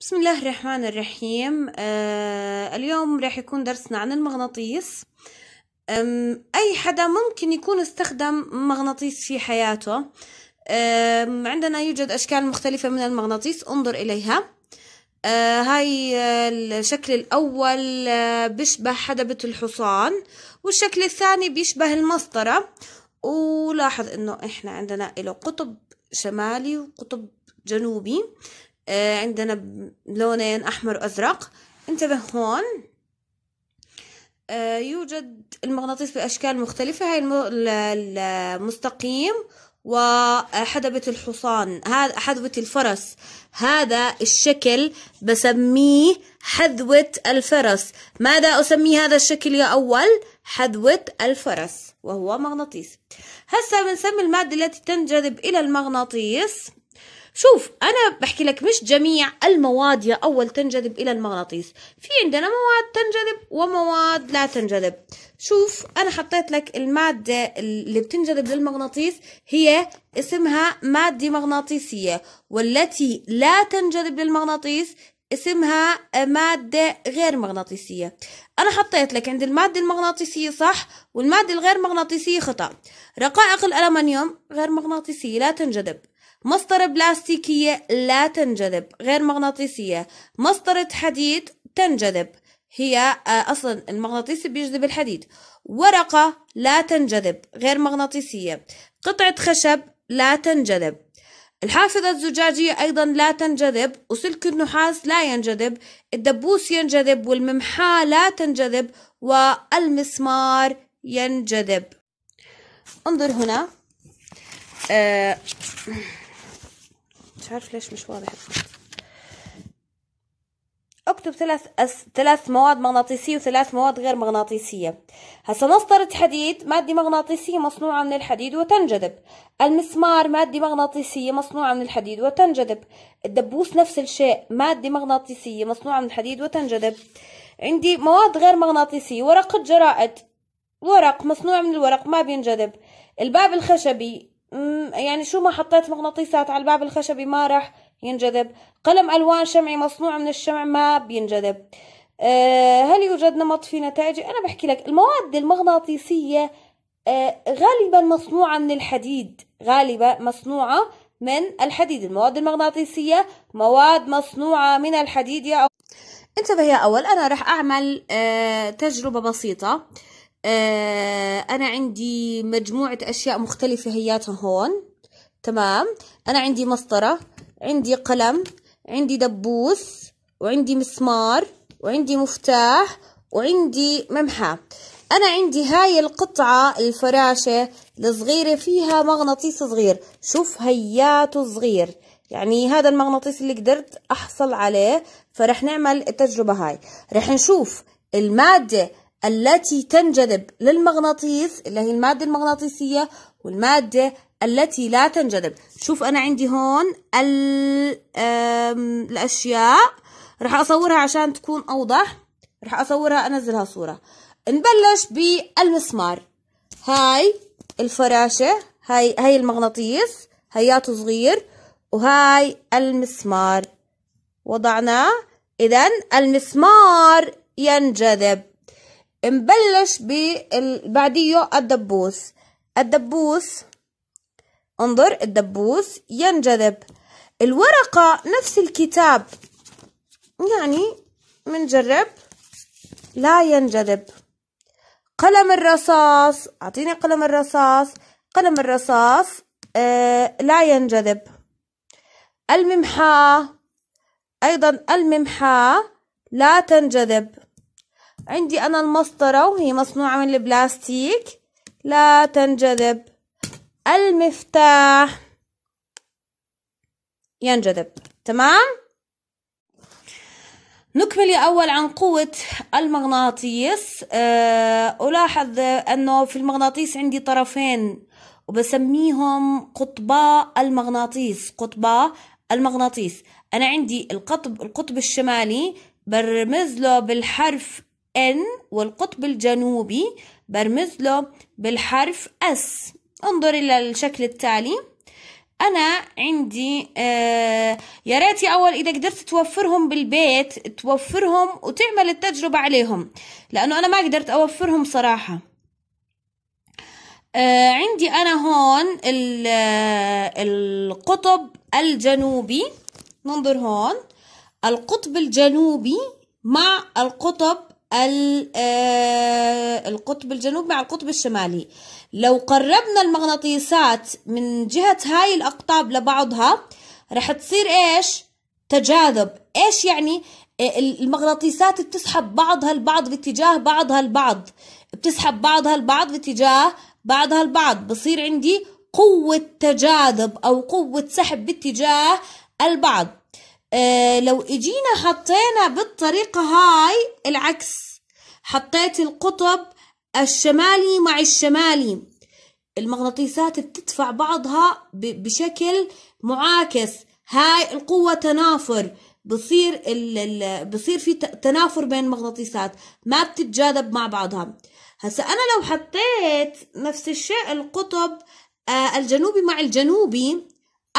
بسم الله الرحمن الرحيم آه اليوم راح يكون درسنا عن المغناطيس أي حدا ممكن يكون استخدم مغناطيس في حياته عندنا يوجد أشكال مختلفة من المغناطيس انظر إليها آه، هاي آه، الشكل الأول آه، بيشبه حدبة الحصان والشكل الثاني بيشبه المسطرة ولاحظ انه احنا عندنا له قطب شمالي وقطب جنوبي آه، عندنا لونين أحمر وأزرق انتبه هون آه، يوجد المغناطيس بأشكال مختلفة هاي المستقيم وحدبة الحصان هذا حذوة الفرس هذا الشكل بسميه حذوة الفرس ماذا أسمي هذا الشكل يا أول حذوة الفرس وهو مغناطيس هسا بنسمي المادة التي تنجذب إلى المغناطيس شوف أنا بحكي لك مش جميع المواد يا أول تنجذب إلى المغناطيس في عندنا مواد تنجذب ومواد لا تنجذب شوف أنا حطيت لك المادة اللي بتنجذب للمغناطيس هي اسمها مادة مغناطيسية والتي لا تنجذب للمغناطيس اسمها مادة غير مغناطيسية أنا حطيت لك عند المادة المغناطيسية صح والمادة الغير مغناطيسية خطأ رقائق الألمنيوم غير مغناطيسية لا تنجذب مسطرة بلاستيكية لا تنجذب غير مغناطيسية مسطرة حديد تنجذب هي آه، أصلا المغناطيس بيجذب الحديد ورقة لا تنجذب غير مغناطيسية قطعة خشب لا تنجذب الحافظة الزجاجية أيضا لا تنجذب وسلك النحاس لا ينجذب الدبوس ينجذب والممحاة لا تنجذب والمسمار ينجذب انظر هنا آه مش عارف ليش مش واضح اكتب ثلاث أس... ثلاث مواد مغناطيسية وثلاث مواد غير مغناطيسية هسا مسطرة حديد مادة مغناطيسية مصنوعة من الحديد وتنجذب المسمار مادة مغناطيسية مصنوعة من الحديد وتنجذب الدبوس نفس الشيء مادة مغناطيسية مصنوعة من الحديد وتنجذب عندي مواد غير مغناطيسية ورقة جرائد ورق مصنوع من الورق ما بينجذب الباب الخشبي يعني شو ما حطيت مغناطيسات على الباب الخشبي ما راح ينجذب قلم ألوان شمعي مصنوع من الشمع ما بينجذب آه، هل يوجد نمط في نتائجه أنا بحكي لك المواد المغناطيسية آه، غالبا مصنوعة من الحديد غالبا مصنوعة من الحديد المواد المغناطيسية مواد مصنوعة من الحديد يا انتبه يا أول أنا راح أعمل آه، تجربة بسيطة أه آه، أنا عندي مجموعة أشياء مختلفة هياتها هون تمام أنا عندي مسطرة عندي قلم عندي دبوس وعندي مسمار وعندي مفتاح وعندي ممحاة أنا عندي هاي القطعة الفراشة الصغيرة فيها مغناطيس صغير شوف هياته صغير يعني هذا المغناطيس اللي قدرت أحصل عليه فرح نعمل التجربة هاي رح نشوف المادة التي تنجذب للمغناطيس اللي هي المادة المغناطيسية والمادة التي لا تنجذب شوف أنا عندي هون الأشياء رح أصورها عشان تكون أوضح رح أصورها أنزلها صورة نبلش بالمسمار هاي الفراشة هاي هاي المغناطيس هياته صغير وهاي المسمار وضعناه إذا المسمار ينجذب نبلش بعديه الدبوس الدبوس انظر الدبوس ينجذب الورقة نفس الكتاب يعني منجرب لا ينجذب قلم الرصاص أعطيني قلم الرصاص قلم الرصاص آه لا ينجذب الممحاة أيضا الممحاة لا تنجذب عندي أنا المسطرة وهي مصنوعة من البلاستيك لا تنجذب المفتاح ينجذب تمام نكمل أول عن قوة المغناطيس آه، ألاحظ أنه في المغناطيس عندي طرفين وبسميهم قطبا المغناطيس قطبا المغناطيس أنا عندي القطب القطب الشمالي برمز له بالحرف N والقطب الجنوبي برمز له بالحرف S انظر إلى الشكل التالي أنا عندي آه يا ريت يا أول إذا قدرت توفرهم بالبيت توفرهم وتعمل التجربة عليهم لأنه أنا ما قدرت أوفرهم صراحة آه عندي أنا هون آه، القطب الجنوبي ننظر هون القطب الجنوبي مع القطب آه، القطب الجنوبي مع القطب الشمالي لو قربنا المغناطيسات من جهة هاي الأقطاب لبعضها رح تصير إيش؟ تجاذب إيش يعني؟ آه، المغناطيسات بتسحب بعضها البعض باتجاه بعضها البعض بتسحب بعضها البعض باتجاه بعضها البعض بصير عندي قوة تجاذب أو قوة سحب باتجاه البعض آه لو اجينا حطينا بالطريقة هاي العكس حطيت القطب الشمالي مع الشمالي المغناطيسات بتدفع بعضها بشكل معاكس هاي القوة تنافر بصير ال بصير في تنافر بين المغناطيسات ما بتتجاذب مع بعضها هسا انا لو حطيت نفس الشيء القطب آه، الجنوبي مع الجنوبي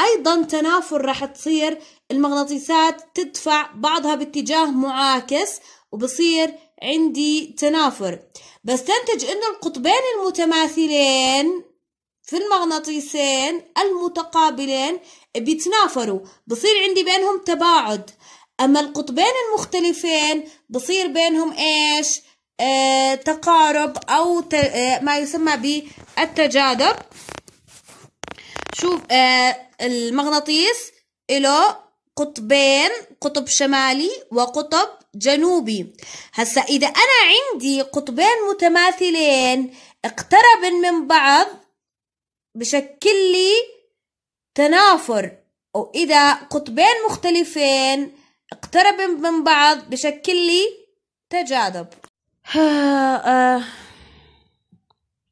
ايضا تنافر راح تصير المغناطيسات تدفع بعضها باتجاه معاكس وبصير عندي تنافر بستنتج انه القطبين المتماثلين في المغناطيسين المتقابلين بيتنافروا بصير عندي بينهم تباعد اما القطبين المختلفين بصير بينهم ايش آه تقارب او ت... آه ما يسمى بالتجاذب شوف آه، المغناطيس له قطبين قطب شمالي وقطب جنوبي هسا إذا أنا عندي قطبين متماثلين اقترب من بعض بشكل لي تنافر وإذا قطبين مختلفين اقترب من بعض بشكل لي تجاذب آه،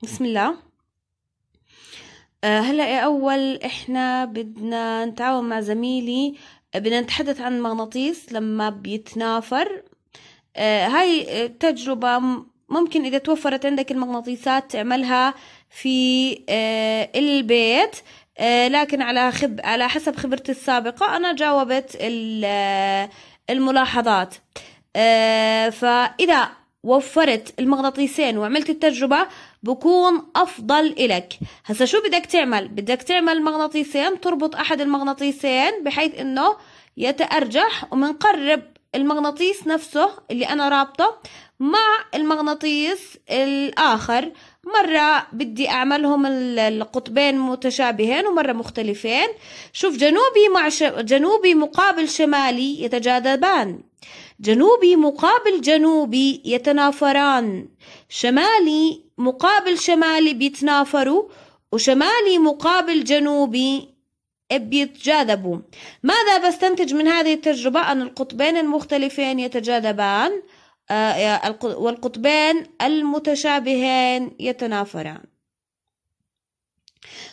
بسم الله آه، هلا اول احنا بدنا نتعاون مع زميلي آه، بدنا نتحدث عن مغناطيس لما بيتنافر آه، هاي التجربة ممكن إذا توفرت عندك المغناطيسات تعملها في البيت لكن على خب على حسب خبرتي السابقة أنا جاوبت الملاحظات فإذا وفرت المغناطيسين وعملت التجربة بكون أفضل إلك هسا شو بدك تعمل بدك تعمل مغناطيسين تربط أحد المغناطيسين بحيث أنه يتأرجح ومنقرب المغناطيس نفسه اللي أنا رابطه مع المغناطيس الآخر مرة بدي أعملهم القطبين متشابهين ومرة مختلفين شوف جنوبي مع ش... جنوبي مقابل شمالي يتجاذبان جنوبي مقابل جنوبي يتنافران شمالي مقابل شمالي بيتنافروا وشمالي مقابل جنوبي بيتجاذبوا ماذا بستنتج من هذه التجربة أن القطبين المختلفين يتجاذبان آه، والقطبين المتشابهين يتنافران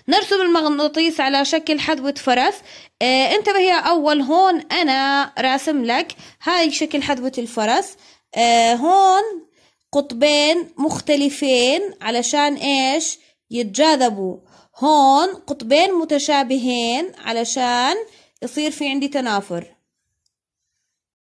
نرسم المغناطيس على شكل حذوة فرس آه انتبه يا أول هون أنا راسم لك هاي شكل حذوة الفرس آه هون قطبين مختلفين علشان إيش يتجاذبوا هون قطبين متشابهين علشان يصير في عندي تنافر